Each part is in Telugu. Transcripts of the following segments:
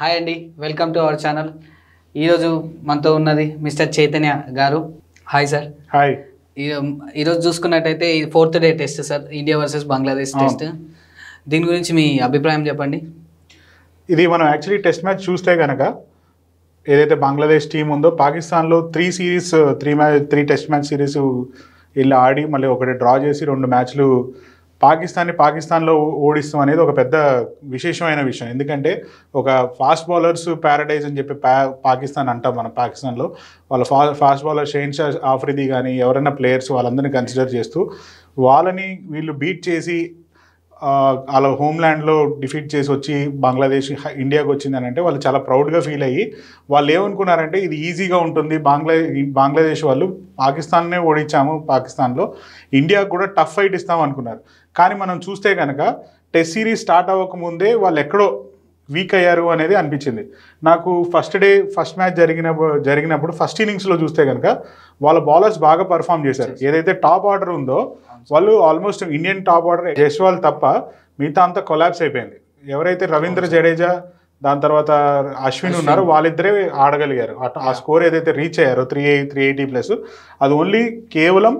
హాయ్ అండి వెల్కమ్ టు అవర్ ఛానల్ ఈరోజు మనతో ఉన్నది మిస్టర్ చైతన్య గారు హాయ్ సార్ హాయ్ ఈరోజు చూసుకున్నట్టయితే fourth day test sir India versus Bangladesh test దీని గురించి మీ అభిప్రాయం చెప్పండి ఇది మనం యాక్చువల్లీ టెస్ట్ మ్యాచ్ చూస్తే కనుక ఏదైతే బంగ్లాదేశ్ టీం ఉందో పాకిస్తాన్లో three series three match three test match series వీళ్ళు ఆడి మళ్ళీ ఒకటి డ్రా చేసి రెండు మ్యాచ్లు పాకిస్తాన్ని పాకిస్తాన్లో ఓడిస్తాం అనేది ఒక పెద్ద విశేషమైన విషయం ఎందుకంటే ఒక ఫాస్ట్ బౌలర్స్ ప్యారడైజ్ అని చెప్పి పా పాకిస్తాన్ అంటాం మనం పాకిస్తాన్లో వాళ్ళ ఫా ఫాస్ట్ బౌలర్ షేన్ షా ఆఫ్రిది కానీ ఎవరైనా ప్లేయర్స్ వాళ్ళందరినీ కన్సిడర్ చేస్తూ వాళ్ళని వీళ్ళు బీట్ చేసి వాళ్ళ హోమ్ల్యాండ్లో డిఫీట్ చేసి వచ్చి బంగ్లాదేశ్ ఇండియాకి అని అంటే వాళ్ళు చాలా ప్రౌడ్గా ఫీల్ అయ్యి వాళ్ళు ఏమనుకున్నారంటే ఇది ఈజీగా ఉంటుంది బంగ్లా బంగ్లాదేశ్ వాళ్ళు పాకిస్తాన్నే ఓడించాము పాకిస్తాన్లో ఇండియాకు కూడా టఫ్ ఫైట్ ఇస్తాం అనుకున్నారు కానీ మనం చూస్తే కనుక టెస్ట్ సిరీస్ స్టార్ట్ అవ్వకముందే వాళ్ళు ఎక్కడో వీక్ అయ్యారు అనేది అనిపించింది నాకు ఫస్ట్ డే ఫస్ట్ మ్యాచ్ జరిగిన జరిగినప్పుడు ఫస్ట్ ఇన్నింగ్స్లో చూస్తే కనుక వాళ్ళ బౌలర్స్ బాగా పర్ఫామ్ చేశారు ఏదైతే టాప్ ఆర్డర్ ఉందో వాళ్ళు almost Indian top order Jaiswal తప్ప మిగతా అంతా కొలాబ్స్ అయిపోయింది ఎవరైతే రవీంద్ర జడేజా దాని తర్వాత అశ్విన్ ఉన్నారు వాళ్ళిద్దరే ఆడగలిగారు ఆ స్కోర్ ఏదైతే రీచ్ అయ్యారో త్రీ త్రీ ఎయిటీ ప్లస్ అది ఓన్లీ కేవలం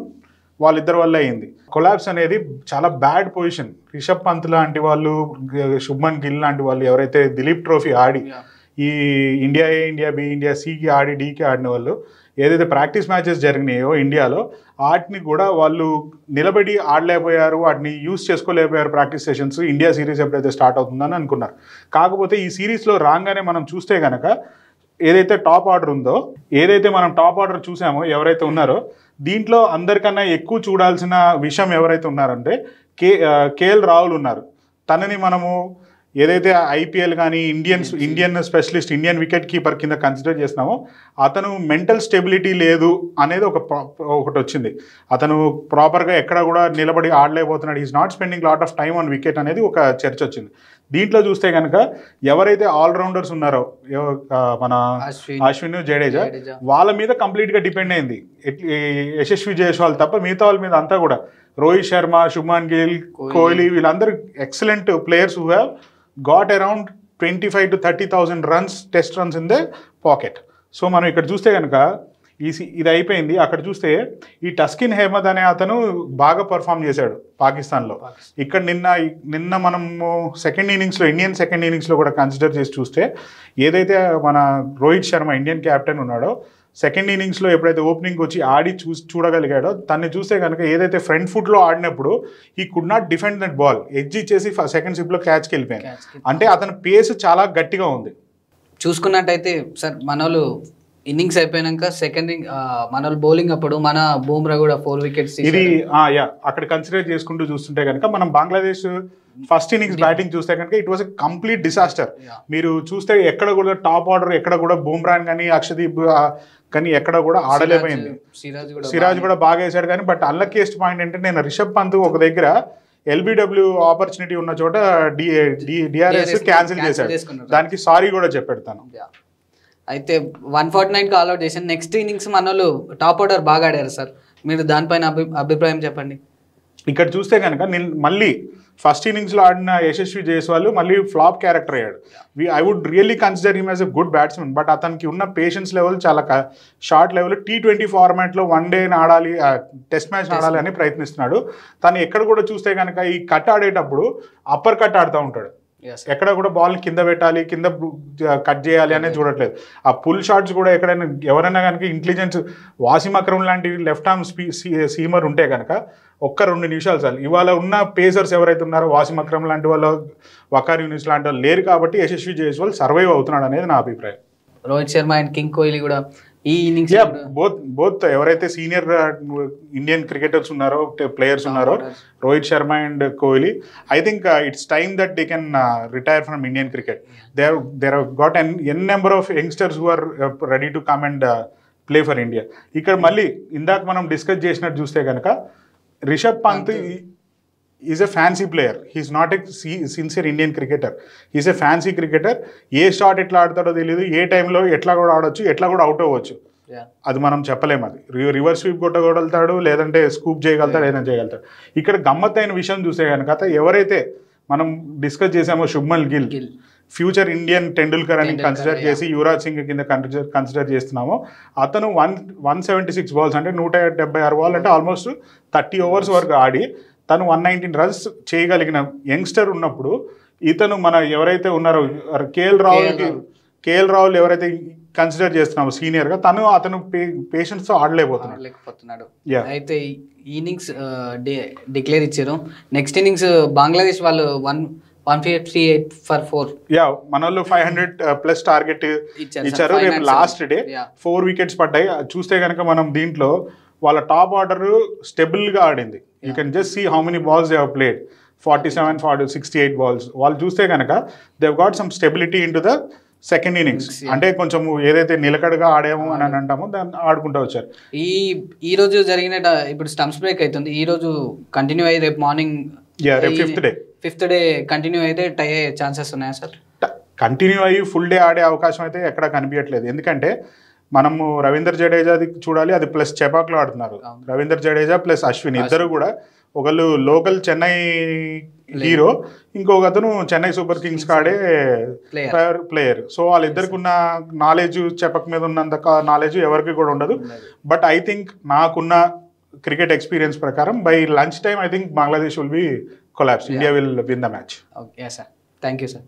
వాళ్ళిద్దరి వల్ల అయింది కొలాబ్స్ అనేది చాలా బ్యాడ్ పొజిషన్ రిషబ్ పంత్ లాంటి వాళ్ళు శుభ్మన్ గిల్ లాంటి వాళ్ళు ఎవరైతే దిలీప్ ట్రోఫీ ఆడి ఈ India A India B India సికి ఆడి డీకి ఆడిన వాళ్ళు ఏదైతే ప్రాక్టీస్ మ్యాచెస్ జరిగినాయో ఇండియాలో వాటిని కూడా వాళ్ళు నిలబడి ఆడలేకపోయారు వాటిని యూస్ చేసుకోలేకపోయారు ప్రాక్టీస్ సెషన్స్ ఇండియా సిరీస్ ఎప్పుడైతే స్టార్ట్ అవుతుందని అనుకున్నారు కాకపోతే ఈ సిరీస్లో రాగానే మనం చూస్తే కనుక ఏదైతే టాప్ ఆర్డర్ ఉందో ఏదైతే మనం టాప్ ఆర్డర్ చూసామో ఎవరైతే ఉన్నారో దీంట్లో అందరికన్నా ఎక్కువ చూడాల్సిన విషయం ఎవరైతే ఉన్నారంటే కే కేఎల్ రాహుల్ ఉన్నారు తనని మనము ఏదైతే ఐపీఎల్ కానీ Indian Indian specialist Indian wicket keeper కింద కన్సిడర్ చేసినామో అతను మెంటల్ స్టెబిలిటీ లేదు అనేది ఒక ఒకటి వచ్చింది అతను ప్రాపర్గా ఎక్కడ కూడా నిలబడి ఆడలేకపోతున్నాడు is not spending lot of time on wicket అనేది ఒక చర్చ వచ్చింది దీంట్లో చూస్తే కనుక ఎవరైతే ఆల్రౌండర్స్ ఉన్నారో మన అశ్విన్ జడేజా వాళ్ళ మీద కంప్లీట్గా డిపెండ్ అయింది యశస్వి జయస్వాల్ తప్ప మిగతా వాళ్ళ మీద అంతా కూడా రోహిత్ శర్మ శుభ్మాన్ గిల్ కోహ్లీ వీళ్ళందరూ excellent players who have got around twenty five to thirty thousand runs test runs in their pocket so మనం ఇక్కడ చూస్తే కనుక ఈ ఇది అయిపోయింది అక్కడ చూస్తే ఈ టస్కిన్ హేమద్ అనే అతను బాగా పర్ఫామ్ చేశాడు పాకిస్తాన్లో ఇక్కడ నిన్న నిన్న మనము సెకండ్ ఇన్నింగ్స్లో ఇండియన్ సెకండ్ ఇన్నింగ్స్లో కూడా కన్సిడర్ చేసి చూస్తే ఏదైతే మన రోహిత్ శర్మ ఇండియన్ క్యాప్టెన్ ఉన్నాడో సెకండ్ ఇన్నింగ్స్లో ఎప్పుడైతే ఓపెనింగ్ వచ్చి ఆడి చూ చూడగలిగాడో తన్ని చూస్తే కనుక ఏదైతే ఫ్రంట్ ఫుట్లో ఆడినప్పుడు he could not defend that ball edge ఇచ్చేసి సెకండ్ షిప్లో క్యాచ్కి వెళ్ళిపోయాను అంటే అతని పేస్ చాలా గట్టిగా ఉంది చూసుకున్నట్టయితే సార్ మనోళ్ళు ఇన్నింగ్స్ అయిపోయినాక సెకండ్ మన బౌలింగ్ అప్పుడు మన బూమ్రా కూడా ఫోర్ వికెట్స్ ఇది అక్కడ కన్సిడర్ చేసుకుంటూ చూస్తుంటే కనుక మనం బంగ్లాదేశ్ ఫస్ట్ ఇన్నింగ్స్ బ్యాటింగ్ చూస్తే కనుక ఇట్ వాస్ కంప్లీట్ డిసాస్టర్ మీరు చూస్తే ఎక్కడ కూడా టాప్ ఆర్డర్ ఎక్కడ కూడా బూమ్రాన్ కానీ అక్షదీప్ కానీ ఎక్కడ కూడా ఆడలేకపోయింది సిరాజ్ కూడా బాగా వేశాడు కానీ బట్ అన్లక్కియస్ట్ పాయింట్ అంటే నేను రిషబ్ పంత్ ఒక దగ్గర ఎల్బిడబ్ల్యూ ఆపర్చునిటీ ఉన్న చోట డిఆర్ఎస్ క్యాన్సిల్ చేశాడు దానికి సారీ కూడా చెప్పాడు తను అయితే వన్ ఫార్టీ నైన్కి ఆల్అౌట్ చేసి నెక్స్ట్ ఇన్నింగ్స్ మన వాళ్ళు టాప్ ఆర్డర్ బాగా ఆడారు సార్ మీరు దానిపైన అభి అభిప్రాయం చెప్పండి ఇక్కడ చూస్తే కనుక నేను మళ్ళీ ఫస్ట్ ఇన్నింగ్స్లో ఆడిన యశస్వి వాళ్ళు మళ్ళీ ఫ్లాప్ క్యారెక్టర్ అయ్యాడు I would really consider him as a good batsmen but అతనికి ఉన్న పేషెన్స్ లెవెల్ చాలా షార్ట్ లెవెల్ టీ ట్వంటీ ఫార్మాట్లో వన్ డే ఆడాలి టెస్ట్ మ్యాచ్ ఆడాలి అని ప్రయత్నిస్తున్నాడు తను ఎక్కడ కూడా చూస్తే కనుక ఈ కట్ ఆడేటప్పుడు అప్పర్ కట్ ఆడుతూ ఉంటాడు ఎక్కడ కూడా బాల్ కింద పెట్టాలి కింద కట్ చేయాలి అనేది చూడట్లేదు ఆ పుల్ షాట్స్ కూడా ఎక్కడైనా ఎవరైనా కనుక ఇంటెలిజెన్స్ వాసిమ్ అక్రమ్ లాంటి లెఫ్ట్ ఆర్మ్ స్పీ సీమర్ ఉంటే కనుక ఒక్క రెండు నిమిషాలు చాలు ఇవాళ ఉన్న పేసర్స్ ఎవరైతే ఉన్నారో వాసిమ్ అక్రమ్ లాంటి వాళ్ళు వకార్ యూనిస్ లాంటి వాళ్ళు లేరు కాబట్టి యశస్వి జైస్వాల్ సర్వైవ్ అవుతున్నాడు అనేది నా అభిప్రాయం రోహిత్ శర్మ అండ్ కింగ్ కోహ్లీ కూడా ఈ ఇన్నింగ్స్ బోత్ బోత్ ఎవరైతే సీనియర్ ఇండియన్ క్రికెటర్స్ ఉన్నారో ప్లేయర్స్ ఉన్నారో Rohit Sharma and Kohli I think it's time that they can retire from Indian cricket they there got an an number of youngsters who are ready to come and play for India ఇక్కడ మళ్ళీ ఇందాక మనం డిస్కస్ చేసినట్టు చూస్తే కనుక Rishabh Pant is a fancy player he's not a sincere Indian cricketer is a fancy cricketer ఏ షాట్ ఎట్లా ఆడతాడో తెలియదు ఏ టైంలో ఎట్లా కూడా ఆడవచ్చు ఎట్లా కూడా అవుట్ అవ్వచ్చు అది మనం చెప్పలేము అది రివర్స్ స్వీప్ కొట్టగలుగుతాడు లేదంటే స్కూప్ చేయగలుగుతాడు ఏదైనా చేయగలుగుతాడు ఇక్కడ గమ్మత్తైన విషయం చూసే కనుక ఎవరైతే మనం డిస్కస్ చేసామో శుభ్మన్ గిల్ ఫ్యూచర్ ఇండియన్ టెండూల్కర్ అని కన్సిడర్ చేసి యువరాజ్ సింగ్ కింద కన్సిడర్ కన్సిడర్ చేస్తున్నామో అతను one one seventy six balls అంటే నూట డెబ్బై ఆరు బాల్ అంటే ఆల్మోస్ట్ థర్టీ ఓవర్స్ వరకు ఆడి తను వన్ నైన్టీన్ రన్స్ చేయగలిగిన యంగ్స్టర్ ఉన్నప్పుడు ఇతను మన ఎవరైతే ఉన్నారో కేఎల్ రావు కేఎల్ రావులు ఎవరైతే కన్సిడర్ చేస్తున్నాము గా తను అతను పేషెంట్స్తో ఆడలేకపోతున్నాడు అయితే ఇన్నింగ్స్ డిక్లేర్ ఇచ్చారు నెక్స్ట్ ఇన్నింగ్స్ బంగ్లాదేశ్ వాళ్ళు one one fifty eight for four yeah మన వాళ్ళు ఫైవ్ హండ్రెడ్ ప్లస్ టార్గెట్ ఇచ్చారు రేపు లాస్ట్ డే ఫోర్ వికెట్స్ పడ్డాయి చూస్తే కనుక మనం దీంట్లో వాళ్ళ టాప్ ఆర్డర్ స్టెబుల్గా ఆడింది you can just see how many balls they've played forty seven forty sixty eight balls వాళ్ళు చూస్తే కనుక they've got some stability into the second innings అంటే కొంచెం ఏదైతే నిలకడగా ఆడాము అని అంటామో దాన్ని ఆడుకుంటూ వచ్చారు ఈ ఈ రోజు జరిగిన ఇప్పుడు స్టంప్స్ బ్రేక్ అవుతుంది ఈ రోజు కంటిన్యూ అయ్యి రేపు morning fifth day fifth day continue అయితే టై అయ్యే ఛాన్సెస్ ఉన్నాయా సార్ కంటిన్యూ అయ్యి ఫుల్ డే ఆడే అవకాశం అయితే ఎక్కడ కనిపించట్లేదు ఎందుకంటే మనము రవీంద్ర జడేజాది చూడాలి అది ప్లస్ చెపాక్లో ఆడుతున్నారు రవీంద్ర జడేజా ప్లస్ అశ్విన్ ఇద్దరు కూడా ఒకళ్ళు లోకల్ చెన్నై హీరో ఇంకొక అతను చెన్నై సూపర్ కింగ్స్ కాడే ప్లేయర్ సో వాళ్ళిద్దరికి ఉన్న నాలెడ్జ్ చెప్పక మీద ఉన్నంత నాలెడ్జ్ ఎవరికి కూడా ఉండదు బట్ ఐ థింక్ నాకున్న క్రికెట్ ఎక్స్పీరియన్స్ ప్రకారం by lunch time I think Bangladesh will be collapse India will win the match okay sir thank you sir